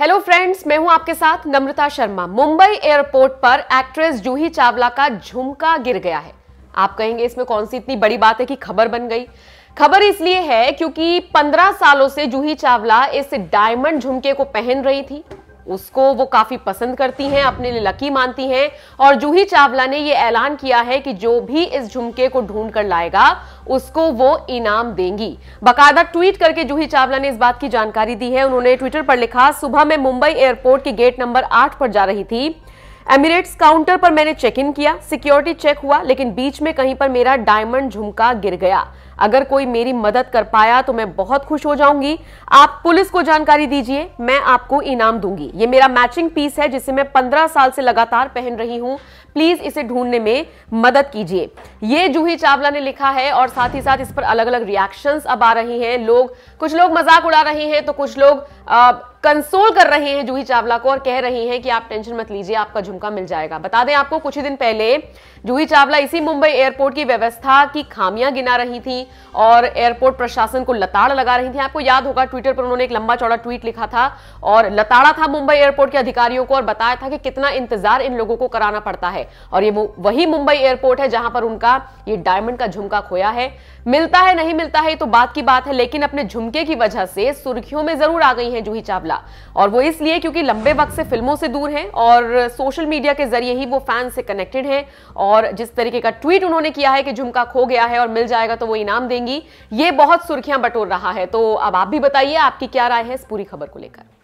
hello friends मैं हूं आपके साथ नम्रता शर्मा मुंबई एयरपोर्ट पर एक्ट्रेस जूही चावला का झुमका गिर गया है आप कहेंगे इसमें कौन सी इतनी बड़ी बात है कि खबर बन गई खबर इसलिए है क्योंकि 15 सालों से जूही चावला इस डायमंड झुमके को पहन रही थी उसको वो काफ़ी पसंद करती हैं अपने लिए लकी मानती हैं और जूही चावला ने ये ऐलान किया है कि जो भी इस झुमके को ढूंढ कर लाएगा उसको वो इनाम देंगी बाकायदा ट्वीट करके जूही चावला ने इस बात की जानकारी दी है उन्होंने ट्विटर पर लिखा सुबह में मुंबई एयरपोर्ट के गेट नंबर आठ पर जा रही थी एमिरेट्स काउंटर पर मैंने चेक इन किया सिक्योरिटी चेक हुआ लेकिन बीच में कहीं पर मेरा डायमंड झुमका गिर गया अगर कोई मेरी मदद कर पाया तो मैं बहुत खुश हो जाऊंगी आप पुलिस को जानकारी दीजिए मैं आपको इनाम दूंगी ये मेरा मैचिंग पीस है जिसे मैं पंद्रह साल से लगातार पहन रही हूं प्लीज इसे ढूंढने में मदद कीजिए ये जूही चावला ने लिखा है और साथ ही साथ इस पर अलग अलग रिएक्शंस अब आ रही हैं लोग कुछ लोग मजाक उड़ा रहे हैं तो कुछ लोग आ, कंसोल कर रहे हैं जूही चावला को और कह रही हैं कि आप टेंशन मत लीजिए आपका झुमका मिल जाएगा बता दें आपको कुछ ही दिन पहले जूही चावला इसी मुंबई एयरपोर्ट की व्यवस्था की खामियां गिना रही थी और एयरपोर्ट प्रशासन को लताड़ लगा रही थी आपको याद होगा ट्विटर पर उन्होंने एक लंबा चौड़ा ट्वीट लिखा था और लताड़ा था मुंबई एयरपोर्ट के अधिकारियों को और बताया था कि कितना इंतजार इन लोगों को कराना पड़ता है और ये वही मुंबई एयरपोर्ट है जहां पर उनका ये डायमंड का झुमका खोया है मिलता है नहीं मिलता है तो बात की बात है लेकिन अपने झुमके की वजह से सुर्खियों में जरूर आ गई है जूही चावला मिला और वो इसलिए क्योंकि लंबे वक्त से फिल्मों से दूर हैं और सोशल मीडिया के जरिए ही वो फैन से कनेक्टेड हैं और जिस तरीके का ट्वीट उन्होंने किया है कि झुमका खो गया है और मिल जाएगा तो वो इनाम देंगी ये बहुत सुर्खियां बटोर रहा है तो अब आप भी बताइए आपकी क्या राय है इस पूरी खबर को लेकर